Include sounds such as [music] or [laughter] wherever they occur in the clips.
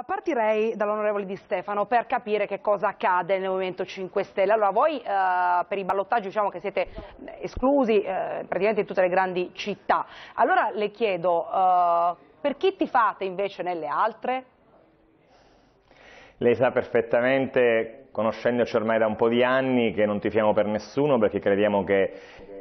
Eh, partirei dall'onorevole Di Stefano per capire che cosa accade nel Movimento 5 Stelle. Allora, voi eh, per i ballottaggi diciamo che siete eh, esclusi eh, praticamente in tutte le grandi città. Allora le chiedo, eh, per chi ti fate invece nelle altre? Lei sa perfettamente conoscendoci ormai da un po' di anni che non ti fiamo per nessuno perché crediamo che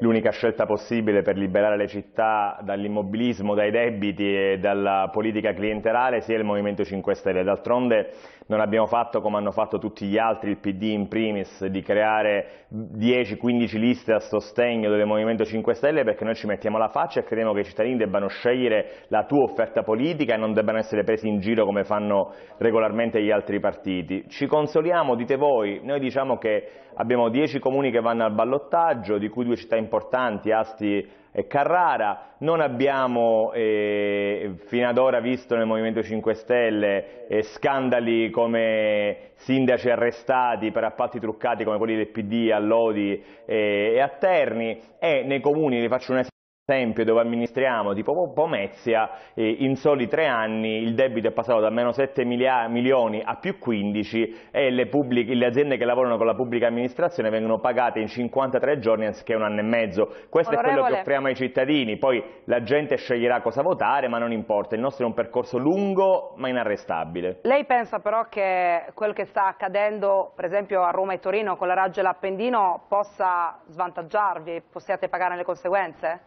l'unica scelta possibile per liberare le città dall'immobilismo, dai debiti e dalla politica clienterale sia il Movimento 5 Stelle. D'altronde non abbiamo fatto come hanno fatto tutti gli altri, il PD in primis, di creare 10-15 liste a sostegno del Movimento 5 Stelle perché noi ci mettiamo la faccia e crediamo che i cittadini debbano scegliere la tua offerta politica e non debbano essere presi in giro come fanno regolarmente gli altri partiti. Ci consoliamo, dite voi, noi diciamo che abbiamo 10 comuni che vanno al ballottaggio, di cui due città importanti importanti, Asti e Carrara, non abbiamo eh, fino ad ora visto nel Movimento 5 Stelle eh, scandali come sindaci arrestati per appalti truccati come quelli del PD a Lodi eh, e a Terni e nei comuni, vi faccio un esempio, tempio dove amministriamo, tipo Pomezia, in soli tre anni il debito è passato da meno 7 milioni a più 15 e le, pubbliche, le, aziende che lavorano con la pubblica amministrazione vengono pagate in 53 giorni anziché un anno e mezzo. Questo Onorevole. è quello che offriamo ai cittadini, poi la gente sceglierà cosa votare, ma non importa, il nostro è un percorso lungo ma inarrestabile. Lei pensa però che quello che sta accadendo, per esempio a Roma e Torino con la Raggio e l'Appendino, possa svantaggiarvi, possiate pagare le conseguenze?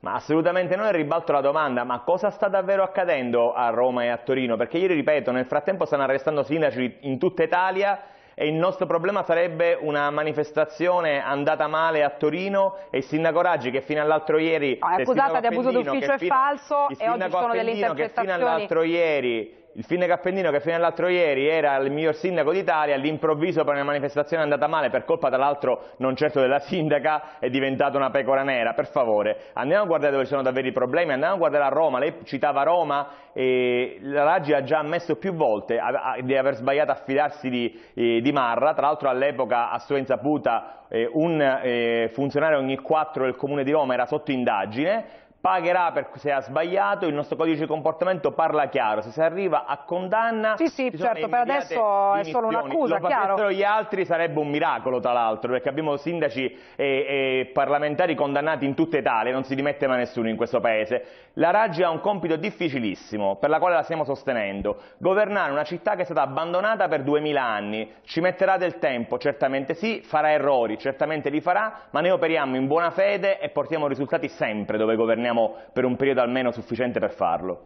Ma assolutamente no, non, ribalto la domanda, ma cosa sta davvero accadendo a Roma e a Torino? Perché ieri, ripeto, nel frattempo stanno arrestando sindaci in tutta Italia e il nostro problema sarebbe una manifestazione andata male a Torino e il sindaco Raggi che fino all'altro ieri... È accusata di abuso d'ufficio e falso e oggi sono delle intercettazioni... che fino all'altro ieri il Finnegan Appennino che fino all'altro ieri era il miglior sindaco d'Italia, all'improvviso per una manifestazione è andata male, per colpa tra l'altro non certo della sindaca, è diventata una pecora nera. Per favore, andiamo a guardare dove sono davvero i problemi, andiamo a guardare a Roma, lei citava Roma, eh, la Raggi ha già ammesso più volte a, a, di aver sbagliato a fidarsi di, eh, di Marra, tra l'altro all'epoca a sua insaputa eh, un eh, funzionario ogni quattro del comune di Roma era sotto indagine, pagherà per, se ha sbagliato, il nostro codice di comportamento parla chiaro, se si arriva a condanna... Sì, sì, certo, per adesso è solo un'accusa, chiaro. Se facessero chiaro. gli altri sarebbe un miracolo, tra l'altro, perché abbiamo sindaci e, e parlamentari condannati in tutta Italia, non si dimette mai nessuno in questo Paese. La Raggi ha un compito difficilissimo, per la quale la stiamo sostenendo, governare una città che è stata abbandonata per duemila anni, ci metterà del tempo, certamente sì, farà errori, certamente li farà, ma noi operiamo in buona fede e portiamo risultati sempre dove governiamo riteniamo per un periodo almeno sufficiente per farlo.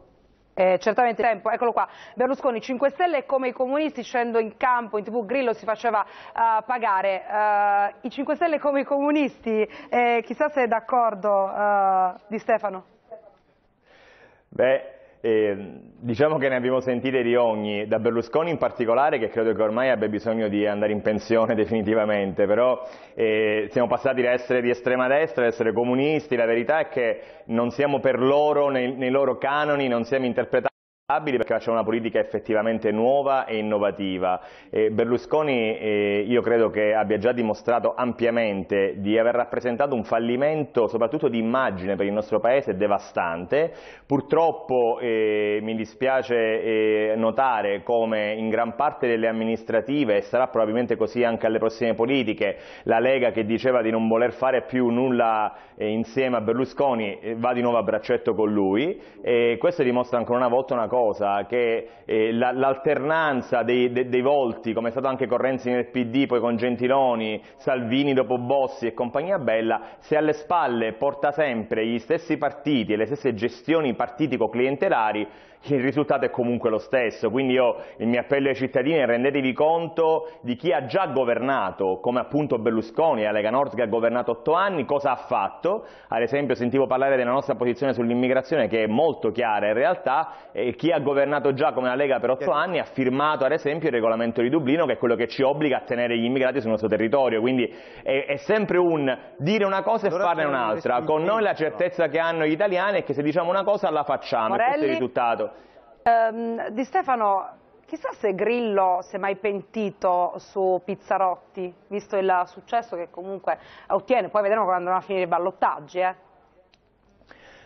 Eh, certamente tempo, eccolo qua, Berlusconi 5 Stelle come i comunisti scendo in campo, in tv Grillo si faceva uh, pagare, uh, i 5 Stelle come i comunisti, eh, chissà se è d'accordo uh, Di Stefano. Beh, eh, diciamo che ne abbiamo sentite di ogni, da Berlusconi in particolare che credo che ormai abbia bisogno di andare in pensione [laughs] definitivamente, però eh, siamo passati da essere di estrema destra ad essere comunisti, la verità è che non siamo per loro, nei, nei loro canoni, non siamo interpretati perché facciamo una politica effettivamente nuova e innovativa. Eh, Berlusconi eh, io credo che abbia già dimostrato ampiamente di aver rappresentato un fallimento soprattutto di immagine per il nostro Paese devastante. Purtroppo eh, mi dispiace eh, notare come in gran parte delle amministrative, e sarà probabilmente così anche alle prossime politiche, la Lega che diceva di non voler fare più nulla eh, insieme a Berlusconi eh, va di nuovo a braccetto con lui. questo dimostra ancora una volta una cosa cosa, che eh, l'alternanza dei, de, dei, volti, come è stato anche con Renzi nel PD, poi con Gentiloni, Salvini dopo Bossi e compagnia bella, se alle spalle porta sempre gli stessi partiti e le stesse gestioni partitico-clientelari, il risultato è comunque lo stesso, quindi io il mio appello ai cittadini è rendetevi conto di chi ha già governato, come appunto Berlusconi, la Lega Nord che ha governato otto anni, cosa ha fatto, ad esempio sentivo parlare della nostra posizione sull'immigrazione che è molto chiara in realtà, e chi ha governato già come la Lega per otto certo. anni ha firmato ad esempio il regolamento di Dublino che è quello che ci obbliga a tenere gli immigrati sul nostro territorio, quindi è, è sempre un dire una cosa e farne un'altra, con noi la certezza che hanno gli italiani è che se diciamo una cosa la facciamo Morelli, questo è il risultato. Ehm, di Stefano, chissà se Grillo si è mai pentito su Pizzarotti, visto il successo che comunque ottiene, poi vedremo quando andranno a finire i ballottaggi. Eh.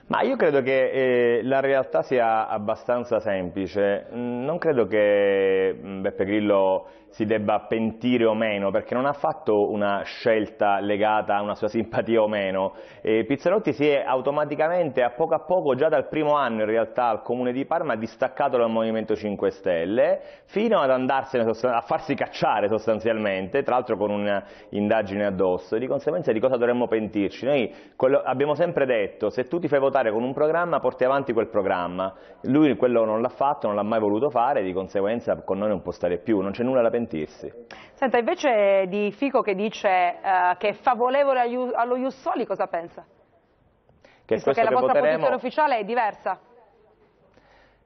Ma io credo che eh, la realtà sia abbastanza semplice, mm, non credo che mm, Beppe Grillo si debba pentire o meno, perché non ha fatto una scelta legata a una sua simpatia o meno. E Pizzarotti si è automaticamente, a poco a poco, già dal primo anno in realtà al Comune di Parma, distaccato dal Movimento 5 Stelle, fino ad andarsene, a farsi cacciare sostanzialmente, tra l'altro con un'indagine addosso, di conseguenza di cosa dovremmo pentirci? Noi abbiamo sempre detto, se tu ti fai votare con un programma, porti avanti quel programma. Lui quello non l'ha fatto, non l'ha mai voluto fare, di conseguenza con noi non può stare più, non c'è nulla da pentire sentirsi. Senta, invece di Fico che dice eh, che è favorevole allo Jussoli, cosa pensa? Che Visto che la che vostra voteremo... posizione ufficiale è diversa.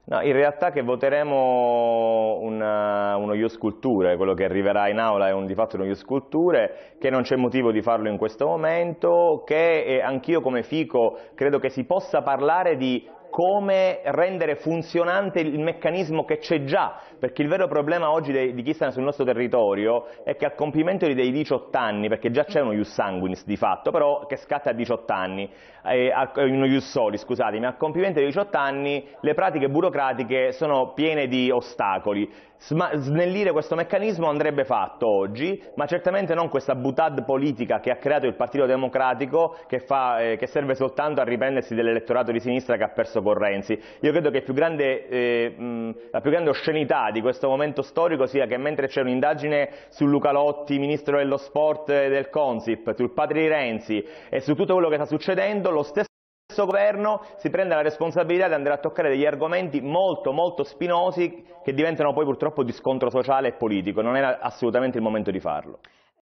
No, in realtà che voteremo una, eh, uno Ius Culture, quello che arriverà in aula è un, di fatto uno Ius Culture, che non c'è motivo di farlo in questo momento, che anch'io come Fico credo che si possa parlare di come rendere funzionante il meccanismo che c'è già, perché il vero problema oggi dei, di chi sta sul nostro territorio è che al compimento dei 18 anni, perché già c'è uno ius sanguinis di fatto, però che scatta a 18 anni, eh, eh, uno ius soli, scusatemi, al compimento dei 18 anni le pratiche burocratiche sono piene di ostacoli. Snellire questo meccanismo andrebbe fatto oggi, ma certamente non questa butad politica che ha creato il Partito Democratico che, fa, eh, che serve soltanto a riprendersi dell'elettorato di sinistra che ha perso discorso con Renzi. Io credo che più grande, eh, mh, la più grande oscenità di questo momento storico sia che mentre c'è un'indagine su Luca Lotti, ministro dello sport e del Consip, sul padre di Renzi e su tutto quello che sta succedendo, lo stesso questo governo si prende la responsabilità di andare a toccare degli argomenti molto molto spinosi che diventano poi purtroppo di scontro sociale e politico, non era assolutamente il momento di farlo.